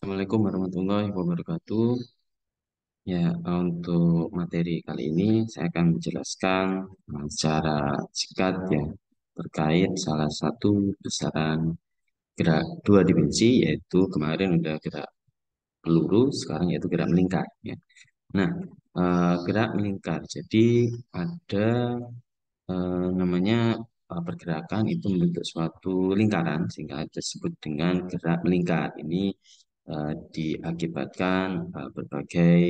Assalamualaikum warahmatullahi wabarakatuh. Ya, untuk materi kali ini saya akan menjelaskan secara singkat ya terkait salah satu besaran gerak dua dimensi yaitu kemarin udah gerak peluru, sekarang yaitu gerak melingkar ya. Nah, eh, gerak melingkar. Jadi ada eh, namanya eh, pergerakan itu membentuk suatu lingkaran sehingga disebut dengan gerak melingkar. Ini Eh, diakibatkan uh, berbagai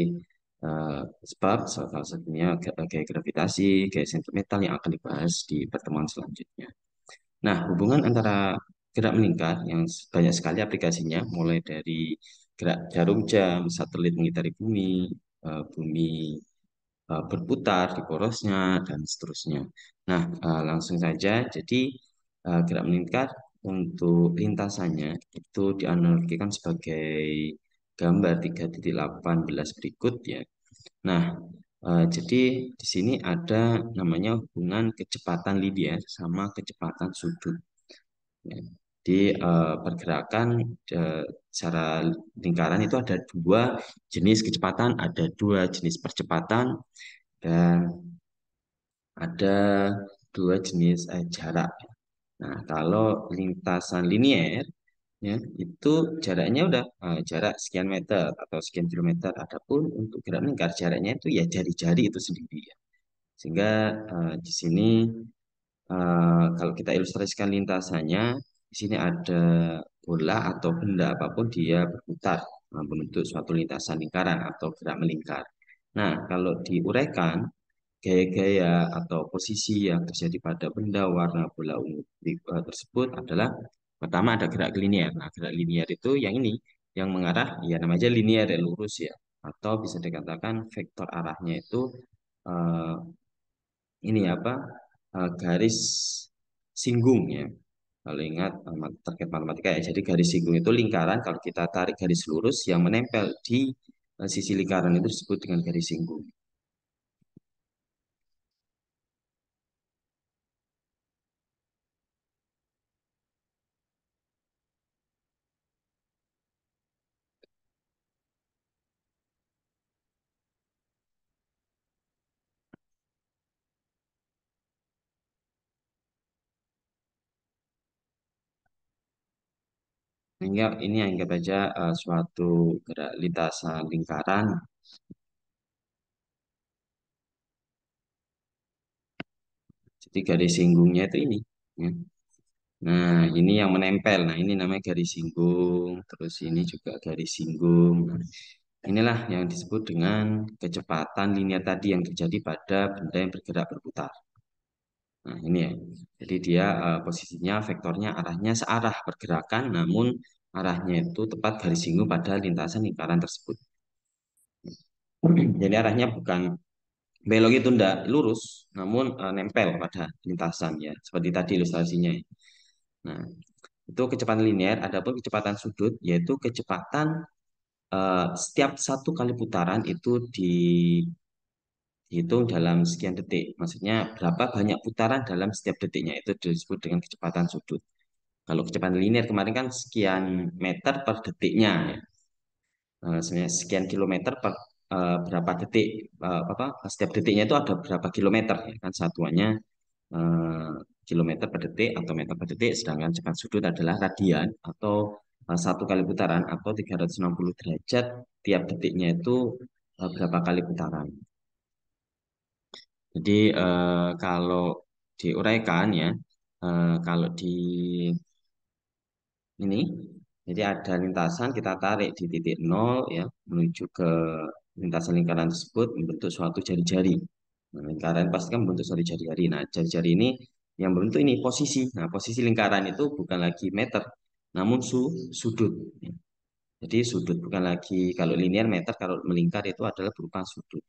uh, sebab salah satunya gaya gravitasi, gaya sentimental yang akan dibahas di pertemuan selanjutnya. Nah, hubungan antara gerak meningkat yang banyak sekali aplikasinya mulai dari gerak jarum jam, satelit mengitari bumi, uh, bumi uh, berputar di porosnya dan seterusnya. Nah, uh, langsung saja jadi uh, gerak meningkat untuk lintasannya itu dianalogikan sebagai gambar 3.18 berikut ya. Nah, eh, jadi di sini ada namanya hubungan kecepatan linear sama kecepatan sudut. Ya. Di eh, pergerakan uh, secara lingkaran itu ada dua jenis kecepatan, ada dua jenis percepatan dan ada dua jenis eh, jarak. Nah, kalau lintasan linier ya itu jaraknya udah uh, jarak sekian meter atau sekian kilometer. Adapun untuk gerak lingkar jaraknya itu ya jari-jari itu sendiri ya. Sehingga uh, di sini uh, kalau kita ilustrasikan lintasannya, di sini ada bola atau benda apapun dia berputar membentuk suatu lintasan lingkaran atau gerak melingkar. Nah, kalau diuraikan gaya-gaya atau posisi yang terjadi pada benda warna bola ungu e, tersebut adalah pertama ada gerak linear. Nah, gerak linear itu yang ini yang mengarah ya namanya linear ya lurus ya atau bisa dikatakan vektor arahnya itu uh, ini apa uh, garis singgung ya. Kalau ingat terkait matematika ya, jadi garis singgung itu lingkaran kalau kita tarik garis lurus yang menempel di uh, sisi lingkaran itu disebut dengan garis singgung. Anggap ini anggap aja uh, suatu gerak lintasan lingkaran. Jadi garis singgungnya itu ini. Ya. Nah, ini yang menempel. Nah, ini namanya garis singgung. Terus ini juga garis singgung. Nah, inilah yang disebut dengan kecepatan linear tadi yang terjadi pada benda yang bergerak berputar. Nah, ini ya. Jadi dia uh, posisinya vektornya arahnya searah pergerakan namun arahnya itu tepat garis singgung pada lintasan lingkaran tersebut. Jadi arahnya bukan belok itu tidak lurus namun uh, nempel pada lintasan ya seperti tadi ilustrasinya. Nah, itu kecepatan linear adapun kecepatan sudut yaitu kecepatan uh, setiap satu kali putaran itu di dihitung dalam sekian detik. Maksudnya berapa banyak putaran dalam setiap detiknya itu disebut dengan kecepatan sudut. Kalau kecepatan linear kemarin kan sekian meter per detiknya, ya. Eh, sebenarnya sekian kilometer per uh, berapa detik, uh, apa setiap detiknya itu ada berapa kilometer, ya kan satuannya uh, kilometer per detik atau meter per detik, sedangkan cepat sudut adalah radian atau satu kali putaran atau 360 derajat tiap detiknya itu berapa kali putaran. Jadi eh, kalau diuraikan ya, eh, kalau di ini, jadi ada lintasan kita tarik di titik nol ya menuju ke lintasan lingkaran tersebut membentuk suatu jari-jari. Nah, lingkaran pasti kan membentuk suatu jari-jari. Nah, jari-jari ini yang membentuk ini posisi. Nah, posisi lingkaran itu bukan lagi meter, namun su sudut. Jadi sudut bukan lagi kalau linear meter, kalau melingkar itu adalah berupa sudut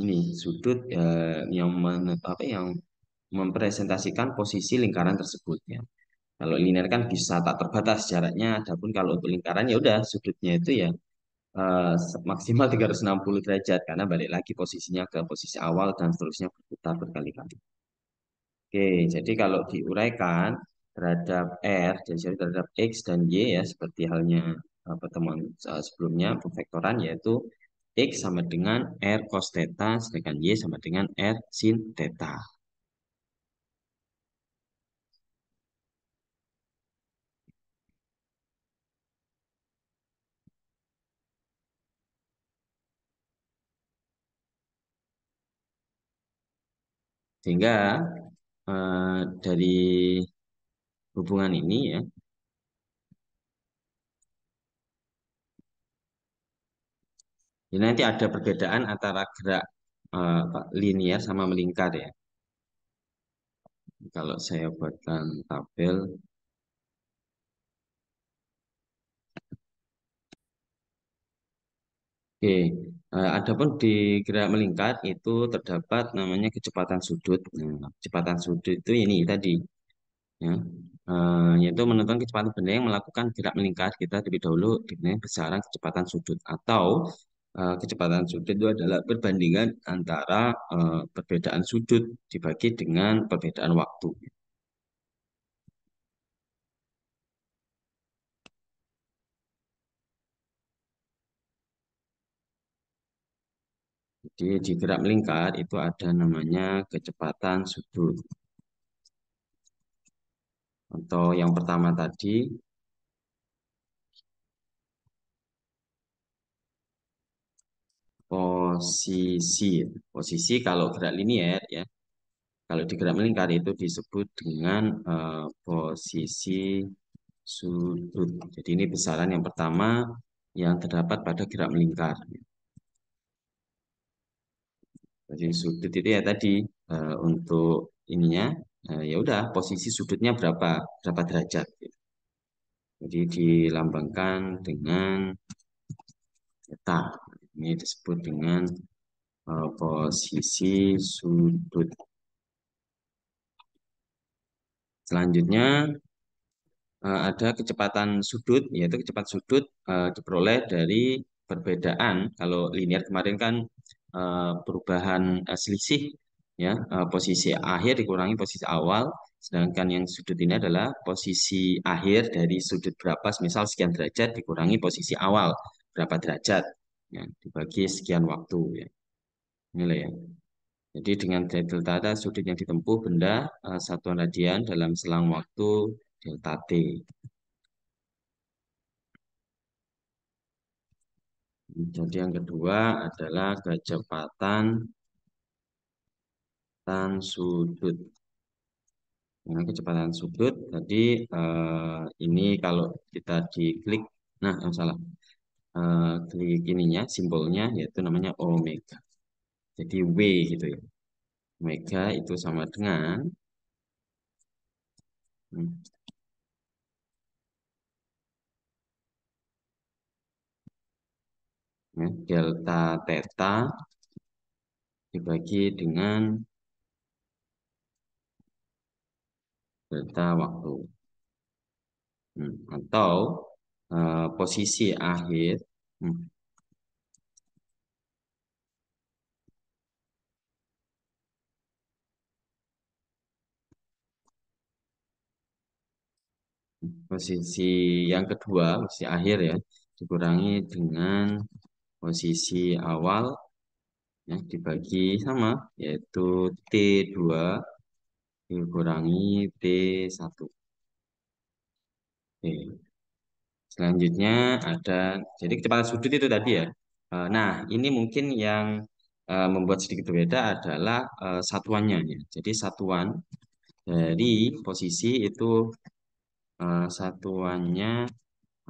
ini sudut ya, yang men, apa yang mempresentasikan posisi lingkaran tersebut ya. Kalau linear kan bisa tak terbatas jaraknya, adapun kalau untuk lingkaran ya udah sudutnya itu ya eh, maksimal 360 derajat karena balik lagi posisinya ke posisi awal dan seterusnya berputar berkali-kali. Oke, jadi kalau diuraikan terhadap R, jadi terhadap X dan Y ya seperti halnya eh, pertemuan eh, sebelumnya vektoran yaitu X sama dengan R cos theta, sedangkan Y sama dengan R sin theta. Sehingga eh, dari hubungan ini ya, Jadi nanti ada perbedaan antara gerak uh, eh, linear sama melingkar ya. Kalau saya buatkan tabel Oke, eh, adapun di gerak melingkar itu terdapat namanya kecepatan sudut. Nah, kecepatan sudut itu ini tadi, ya, uh, yaitu menentukan kecepatan benda yang melakukan gerak melingkar kita terlebih dahulu dengan besaran kecepatan sudut atau Eh, kecepatan sudut itu adalah perbandingan antara eh, perbedaan sudut dibagi dengan perbedaan waktu. Jadi di gerak melingkar itu ada namanya kecepatan sudut. Atau yang pertama tadi posisi. Posisi kalau gerak linier ya. Kalau di gerak melingkar itu disebut dengan uh, posisi sudut. Jadi ini besaran yang pertama yang terdapat pada gerak melingkar. Jadi sudut itu ya tadi uh, untuk ininya uh, ya udah posisi sudutnya berapa berapa derajat. Jadi dilambangkan dengan peta. Ini disebut dengan uh, posisi sudut. Selanjutnya uh, ada kecepatan sudut, yaitu kecepatan sudut uh, diperoleh dari perbedaan. Kalau linear kemarin kan uh, perubahan uh, selisih ya uh, posisi akhir dikurangi posisi awal sedangkan yang sudut ini adalah posisi akhir dari sudut berapa misal sekian derajat dikurangi posisi awal berapa derajat ya, dibagi sekian waktu ya nilai ya jadi dengan delta t sudut yang ditempuh benda eh, satuan radian dalam selang waktu delta t jadi yang kedua adalah kecepatan tan sudut Nah, kecepatan sudut tadi uh, ini kalau kita diklik, nah yang salah, klik eh, ininya simbolnya yaitu namanya omega jadi w gitu ya omega itu sama dengan hmm. ya, delta theta dibagi dengan delta waktu hmm, atau uh, posisi akhir hmm, posisi yang kedua, posisi akhir ya, dikurangi dengan posisi awal ya dibagi sama yaitu T2 dikurangi T1. Oke. Selanjutnya ada, jadi kecepatan sudut itu tadi ya. Eh, nah, ini mungkin yang eh, membuat sedikit berbeda adalah eh, satuannya. Ya. Jadi satuan dari posisi itu satuannya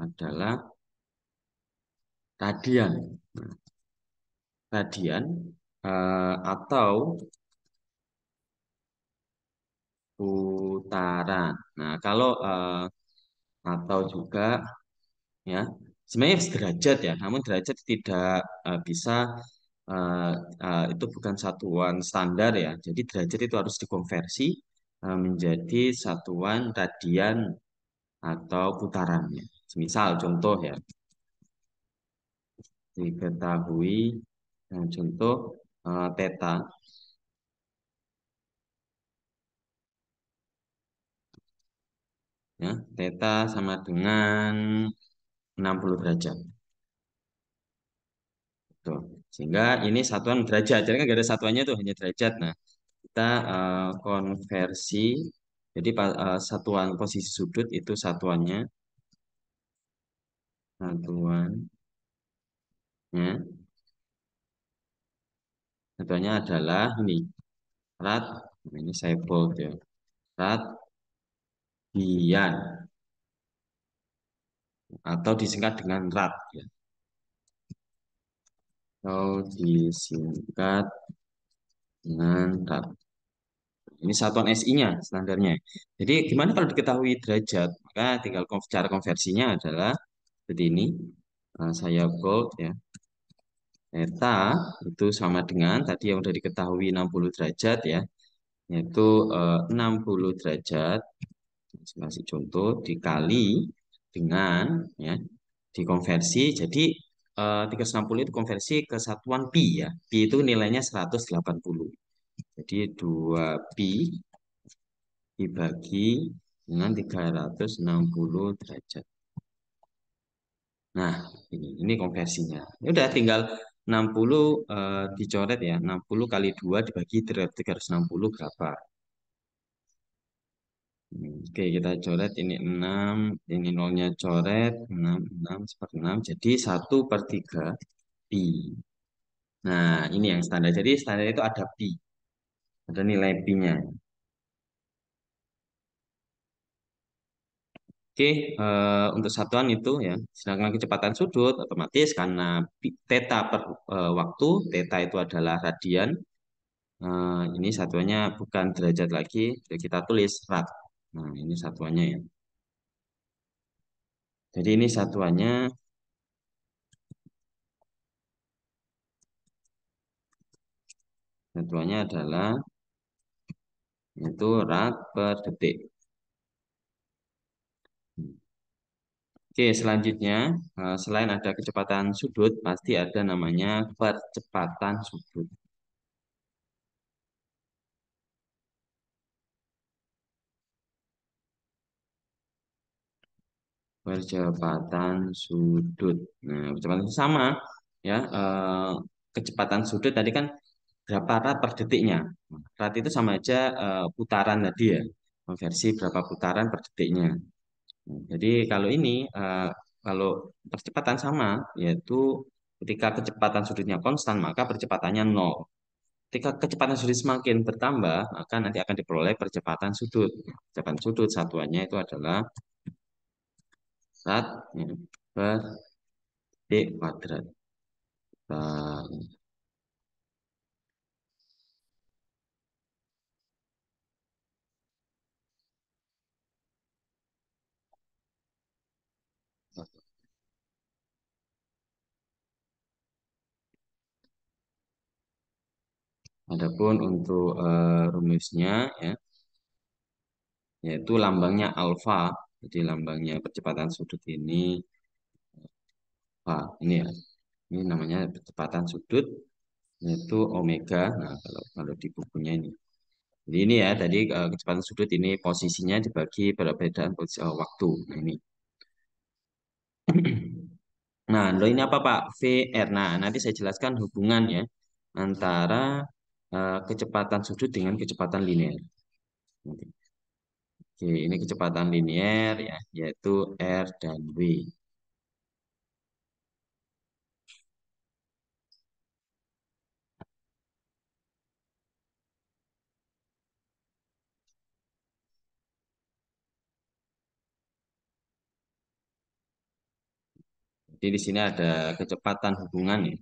adalah radian. Nah, radian atau putaran. Nah, kalau atau juga ya sebenarnya derajat ya namun derajat tidak uh, bisa uh, uh, itu bukan satuan standar ya jadi derajat itu harus dikonversi uh, menjadi satuan radian atau putarannya misal contoh ya diketahui nah, contoh uh, teta ya, teta sama dengan 60 derajat. Tuh. Sehingga ini satuan derajat. Jadi kan gak ada satuannya tuh, hanya derajat. Nah, kita uh, konversi. Jadi uh, satuan posisi sudut itu satuannya. Satuannya. Satuannya adalah ini. Rat. Nah, ini saya bold ya. Radian atau disingkat dengan RAT ya. atau disingkat dengan RAT. Ini satuan SI-nya standarnya. Jadi gimana kalau diketahui derajat? Maka tinggal cara konversinya adalah seperti ini. Nah, saya bold ya. Eta itu sama dengan tadi yang sudah diketahui 60 derajat ya. Yaitu eh, 60 derajat. masih contoh dikali dengan ya dikonversi jadi eh, 360 itu konversi ke satuan pi ya pi itu nilainya 180 jadi 2 pi dibagi dengan 360 derajat nah ini ini konversinya ya udah tinggal 60 eh, dicoret ya 60 kali 2 dibagi 360 berapa Hmm, oke, kita coret ini 6, ini nolnya coret, 6, 6, 6, jadi 1 per 3 Pi. Nah, ini yang standar. Jadi standar itu ada Pi, ada nilai Pi-nya. Oke, eh, untuk satuan itu ya, sedangkan kecepatan sudut otomatis karena pi, theta per eh, waktu, theta itu adalah radian, eh, ini satuannya bukan derajat lagi, jadi kita tulis rad Nah, ini satuannya ya. Jadi ini satuannya satuannya adalah itu rak per detik. Oke, selanjutnya eh, selain ada kecepatan sudut, pasti ada namanya percepatan sudut. percepatan sudut. Nah, percepatan sama ya eh, kecepatan sudut tadi kan berapa rat per detiknya. Rat itu sama aja eh, putaran tadi ya, konversi berapa putaran per detiknya. Nah, jadi kalau ini eh, kalau percepatan sama yaitu ketika kecepatan sudutnya konstan maka percepatannya nol. Ketika kecepatan sudut semakin bertambah maka nanti akan diperoleh percepatan sudut. Percepatan sudut satuannya itu adalah 1 per D kuadrat. Bang. Adapun untuk uh, rumusnya ya yaitu lambangnya alfa jadi lambangnya percepatan sudut ini ah, ini ya. Ini namanya percepatan sudut yaitu omega. Nah, kalau kalau di bukunya ini. Jadi ini ya tadi e, kecepatan sudut ini posisinya dibagi perbedaan posisi uh, waktu. Nah, ini. Nah, lo ini apa Pak? VR. Nah, nanti saya jelaskan hubungan ya antara uh, kecepatan sudut dengan kecepatan linear. Nanti. Oke, ini kecepatan linier ya, yaitu R dan W. Jadi di sini ada kecepatan hubungan ya.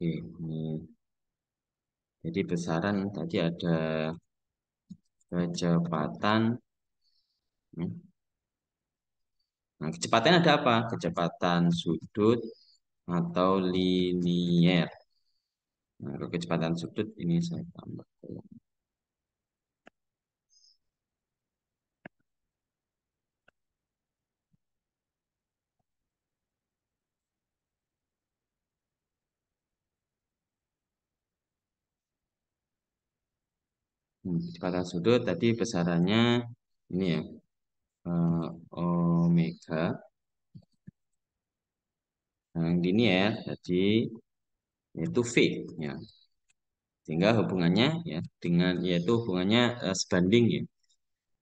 Oke, ini jadi besaran tadi ada kecepatan. Hmm. Nah, kecepatan ada apa? Kecepatan sudut atau linier. Nah, kecepatan sudut ini saya tambah. Kecepatan hmm, sudut tadi besarannya ini ya. Uh, omega. Nah, yang nah, ini ya, tadi yaitu V ya. Sehingga hubungannya ya dengan yaitu hubungannya uh, sebanding ya.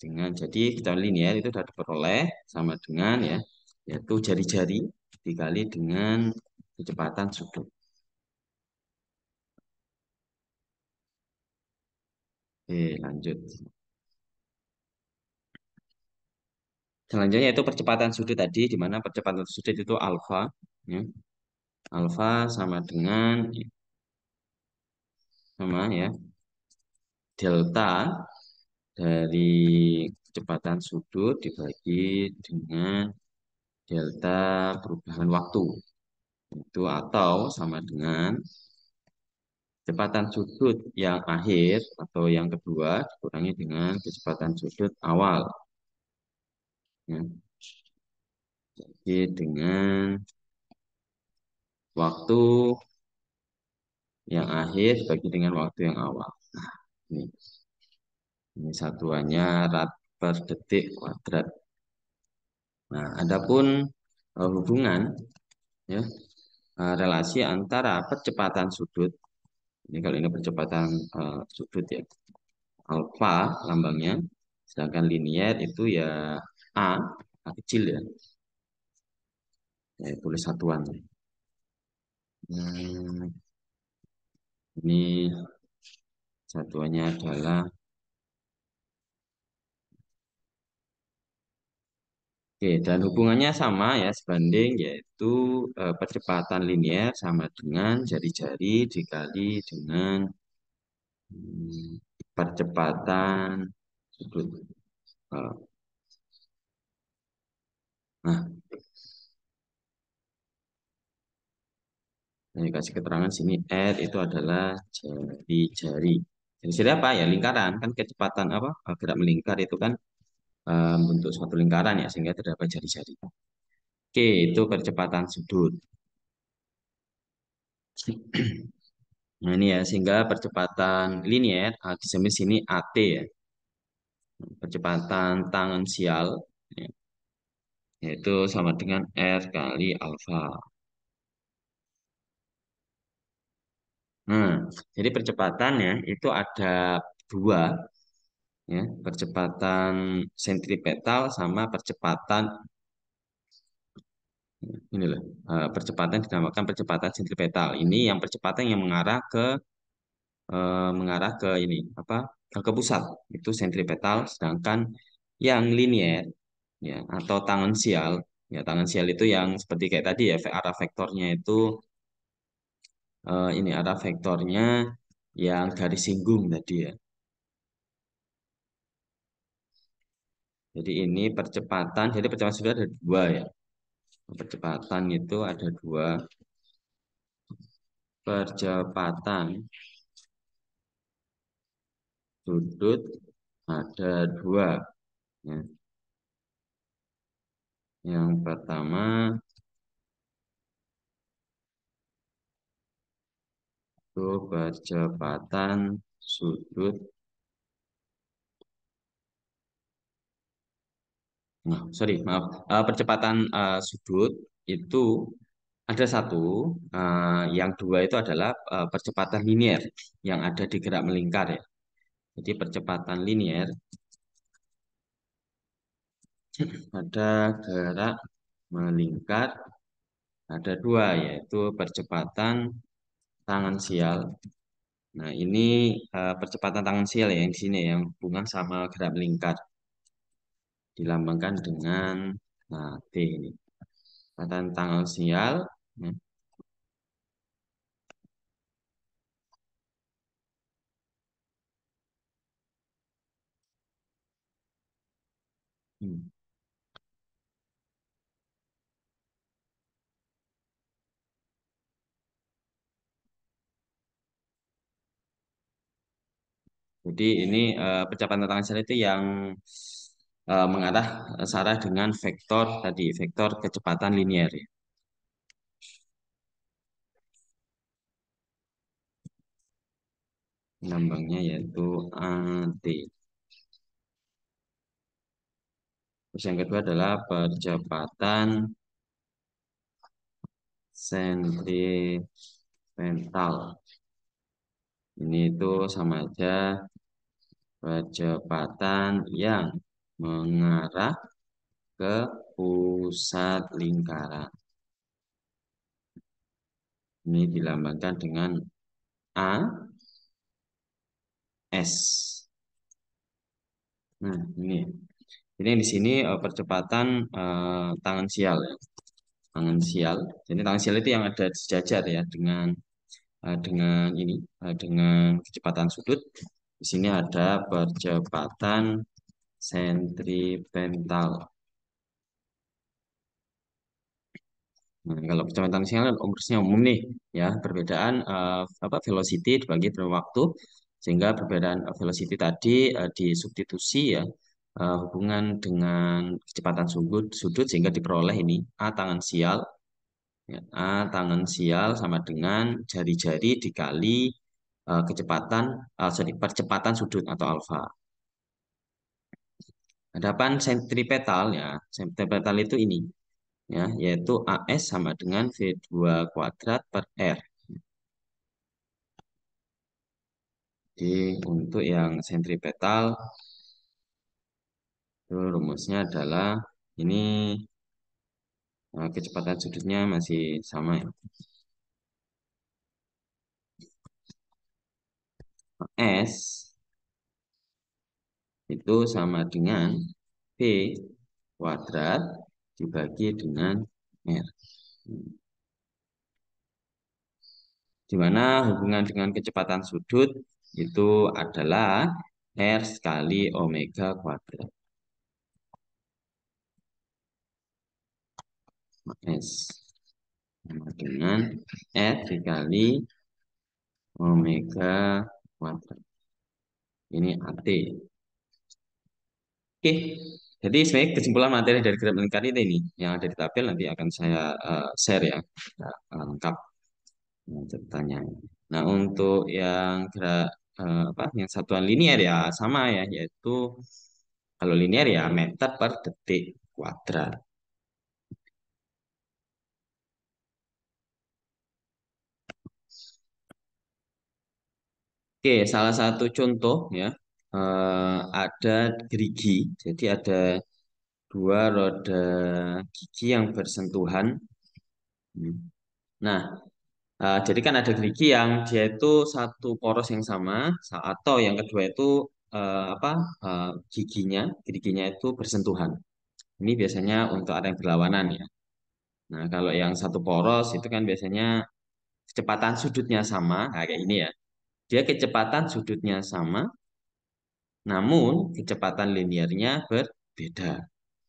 Dengan jadi kita linear itu dapat peroleh sama dengan ya yaitu jari-jari dikali dengan kecepatan sudut. Oke, lanjut. Selanjutnya itu percepatan sudut tadi, di mana percepatan sudut itu alfa. Ya. Alfa sama dengan sama ya delta dari kecepatan sudut dibagi dengan delta perubahan waktu itu atau sama dengan kecepatan sudut yang akhir atau yang kedua dikurangi dengan kecepatan sudut awal. Ya. Jadi dengan waktu yang akhir bagi dengan waktu yang awal. Nah, ini. Ini satuannya rat per detik kuadrat. Nah, adapun eh, hubungan ya eh, relasi antara percepatan sudut ini kalau ini percepatan uh, sudut ya. Alfa lambangnya. Sedangkan linier itu ya A, A kecil ya. Ya, tulis satuan. Hmm. Ini satuannya adalah Oke, dan hubungannya sama ya sebanding yaitu e, percepatan linear sama dengan jari-jari dikali dengan hmm, percepatan sudut. Eh. nah, ini kasih keterangan sini R itu adalah jari-jari. Jadi -jari. apa ya? Lingkaran kan kecepatan apa? Eh, gerak melingkar itu kan um, suatu lingkaran ya sehingga terdapat jari-jari. Oke, itu percepatan sudut. Nah, ini ya sehingga percepatan linier eh, di sini AT ya. Percepatan tangensial ya, yaitu sama dengan R kali alfa. Nah, jadi percepatannya itu ada dua ya percepatan sentripetal sama percepatan ini loh eh, percepatan dinamakan percepatan sentripetal ini yang percepatan yang mengarah ke eh, mengarah ke ini apa ke pusat itu sentripetal sedangkan yang linier ya atau tangensial ya tangensial itu yang seperti kayak tadi ya arah vektornya itu eh, ini arah vektornya yang garis singgung tadi ya Jadi ini percepatan, jadi percepatan sudah ada dua ya. Percepatan itu ada dua. Percepatan sudut ada dua. Ya. Yang pertama itu percepatan sudut oh, sorry maaf uh, percepatan uh, sudut itu ada satu uh, yang dua itu adalah uh, percepatan linier yang ada di gerak melingkar ya jadi percepatan linier pada gerak melingkar ada dua yaitu percepatan tangan sial nah ini uh, percepatan tangan sial ya yang di sini yang hubungan sama gerak melingkar dilambangkan dengan nah, T ini. Ikatan tanggal sial. Ya. Hmm. Jadi ini uh, eh, pencapaian tentang sial itu yang Eh, mengarah eh, searah dengan vektor tadi vektor kecepatan linier ya. lambangnya yaitu AT. Terus yang kedua adalah percepatan sentripetal. Ini itu sama aja percepatan yang mengarah ke pusat lingkaran. Ini dilambangkan dengan A, S. Nah, ini. Jadi di sini eh, percepatan eh, tangan sial ya. Tangan sial. Jadi tangan sial itu yang ada sejajar ya dengan eh, dengan ini eh, dengan kecepatan sudut. Di sini ada percepatan sentripetal. Nah, kalau kecepatan sinyal umurnya umum nih ya perbedaan uh, apa velocity dibagi per waktu sehingga perbedaan eh, velocity tadi uh, eh, disubstitusi ya uh, hubungan dengan kecepatan sudut sudut sehingga diperoleh ini a tangensial ya, a tangan sial sama dengan jari-jari dikali uh, kecepatan uh, sorry percepatan sudut atau alfa Hadapan sentripetal ya, sentripetal itu ini ya, yaitu AS sama dengan V2 kuadrat per R. Jadi untuk yang sentripetal itu rumusnya adalah ini nah, kecepatan sudutnya masih sama ya. S itu sama dengan P kuadrat dibagi dengan R. Di mana hubungan dengan kecepatan sudut itu adalah R kali omega kuadrat. S sama dengan R dikali omega kuadrat. Ini AT. Oke, jadi sebenarnya kesimpulan materi dari grab lingkar ini yang ada di tabel nanti akan saya uh, share ya nah, eh, lengkap nah, ceritanya. Nah untuk yang gerak uh, eh, apa yang satuan linear ya sama ya yaitu kalau linear ya meter per detik kuadrat. Oke, salah satu contoh ya eh, ada gerigi, jadi ada dua roda gigi yang bersentuhan. Hmm. Nah, eh, jadi kan ada gerigi yang dia itu satu poros yang sama, atau yang kedua itu eh, apa eh, giginya, giginya itu bersentuhan. Ini biasanya untuk ada yang berlawanan ya. Nah, kalau yang satu poros itu kan biasanya kecepatan sudutnya sama, nah, kayak ini ya. Dia kecepatan sudutnya sama, namun kecepatan linearnya berbeda.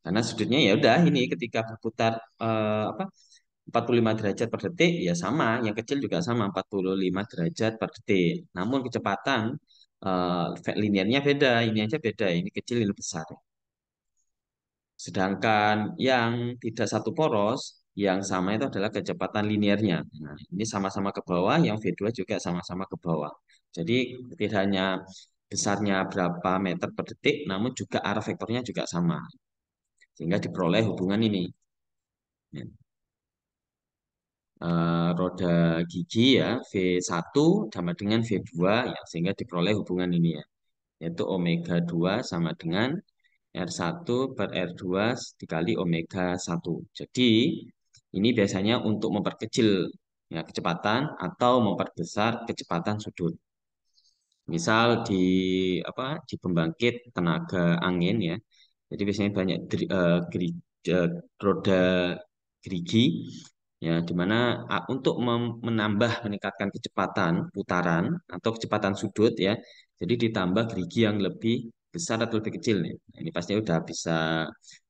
Karena sudutnya ya udah ini ketika berputar eh, apa 45 derajat per detik ya sama, yang kecil juga sama 45 derajat per detik. Namun kecepatan eh, linearnya beda, ini aja beda, ini kecil ini besar. Sedangkan yang tidak satu poros, yang sama itu adalah kecepatan linearnya. Nah, ini sama-sama ke bawah, yang V2 juga sama-sama ke bawah. Jadi tidak hanya besarnya berapa meter per detik, namun juga arah vektornya juga sama. Sehingga diperoleh hubungan ini. Eh, roda gigi ya, V1 sama dengan V2, ya, sehingga diperoleh hubungan ini ya. Yaitu omega 2 sama dengan R1 per R2 dikali omega 1. Jadi, ini biasanya untuk memperkecil ya, kecepatan atau memperbesar kecepatan sudut. Misal di apa di pembangkit tenaga angin ya. Jadi biasanya banyak dri, uh, roda gerigi ya di mana uh, untuk menambah meningkatkan kecepatan putaran atau kecepatan sudut ya. Jadi ditambah gerigi yang lebih besar atau lebih kecil nih. Nah, ini pasti udah bisa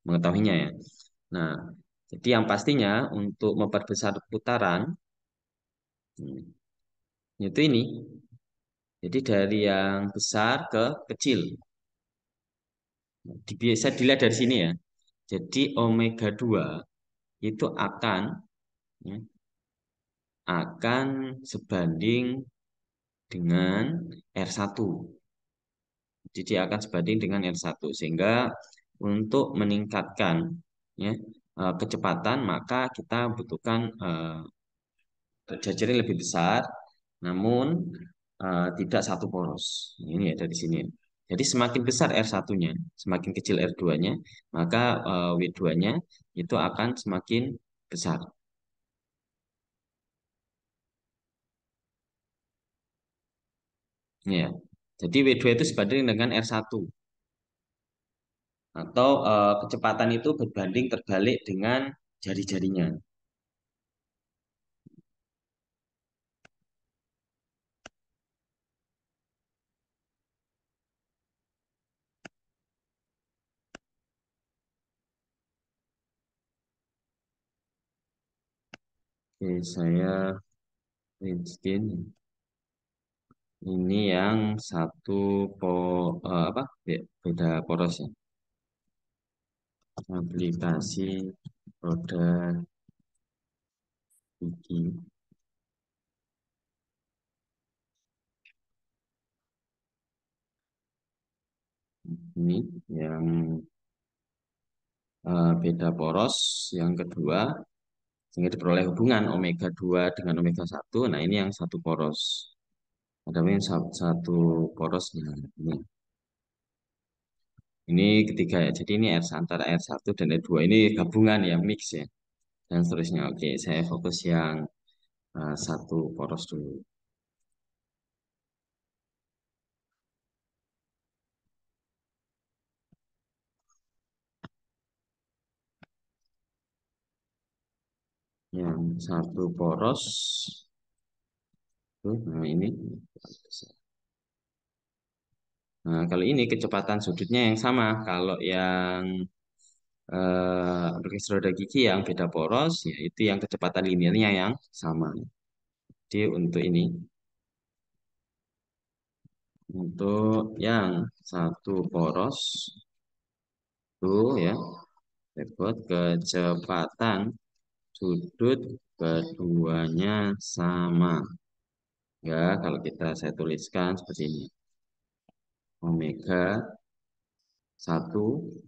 mengetahuinya ya. Nah, jadi yang pastinya untuk memperbesar putaran hmm, itu ini jadi dari yang besar ke kecil. biasa dilihat dari sini ya. Jadi omega 2 itu akan ya, akan sebanding dengan R1. Jadi akan sebanding dengan R1 sehingga untuk meningkatkan ya eh, kecepatan maka kita butuhkan uh, eh, jajaran lebih besar namun Eh, tidak satu poros. Ini ada di sini. Jadi semakin besar R1-nya, semakin kecil R2-nya, maka uh, eh, W2-nya itu akan semakin besar. Ya. Jadi W2 itu sebanding dengan R1. Atau uh, kecepatan itu berbanding terbalik dengan jari-jarinya. Oke, saya Rizkin. Ini yang satu po, uh, apa ya, beda poros ya. Aplikasi produk gigi. Ini yang uh, beda poros. Yang kedua sehingga diperoleh hubungan omega 2 dengan omega 1 nah ini yang satu poros ada yang satu porosnya ini ini ketiga ya jadi ini R antara R1 dan R2 ini gabungan ya mix ya dan seterusnya oke saya fokus yang uh, satu poros dulu yang satu poros tuh. nah ini nah kalau ini kecepatan sudutnya yang sama kalau yang eh, roda gigi yang beda poros yaitu yang kecepatan linearnya yang sama jadi untuk ini untuk yang satu poros tuh, ya dapat kecepatan sudut keduanya sama. Ya, kalau kita saya tuliskan seperti ini. Omega 1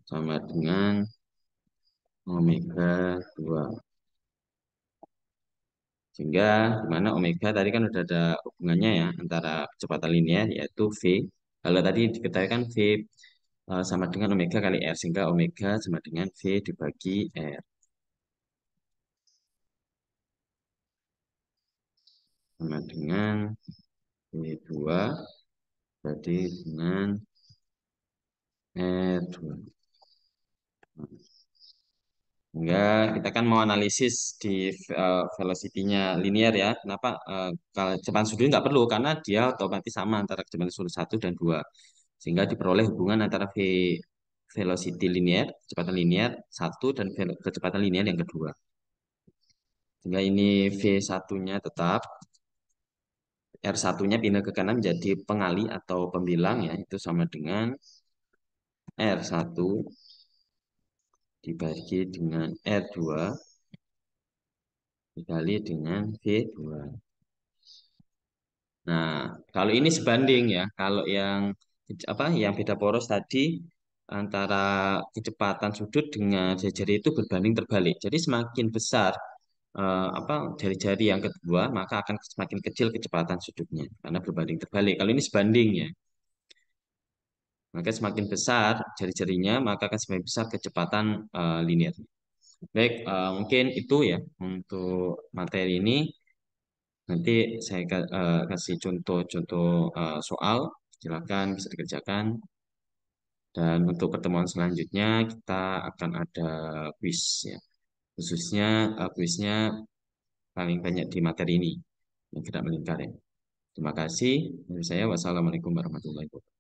sama dengan omega 2. Sehingga mana omega tadi kan sudah ada hubungannya ya antara kecepatan linear yaitu V. Kalau tadi diketahui kan V eh, sama dengan omega kali R sehingga omega sama dengan V dibagi R. sama dengan B2 berarti dengan E2 enggak kita kan mau analisis di uh, velocity-nya linear ya kenapa uh, kalau kecepatan sudut nggak perlu karena dia otomatis sama antara kecepatan sudut satu dan dua, sehingga diperoleh hubungan antara V velocity linear, kecepatan linear satu dan kecepatan linear yang kedua. Sehingga ini v satunya tetap R1-nya pindah ke kanan menjadi pengali atau pembilang ya, itu sama dengan R1 dibagi dengan R2 dikali dengan V2. Nah, kalau ini sebanding ya, kalau yang apa yang beda poros tadi antara kecepatan sudut dengan jari-jari itu berbanding terbalik. Jadi semakin besar uh, apa jari-jari yang kedua, maka akan semakin kecil kecepatan sudutnya karena berbanding terbalik. Kalau ini sebanding ya. Maka semakin besar jari-jarinya, maka akan semakin besar kecepatan uh, eh, linear. Baik, uh, mungkin itu ya untuk materi ini. Nanti saya uh, kasih contoh-contoh uh, soal, silakan bisa dikerjakan. Dan untuk pertemuan selanjutnya kita akan ada quiz ya khususnya uh, kuisnya paling banyak di materi ini yang tidak melingkar ya. Terima kasih dari saya. Wassalamualaikum warahmatullahi wabarakatuh.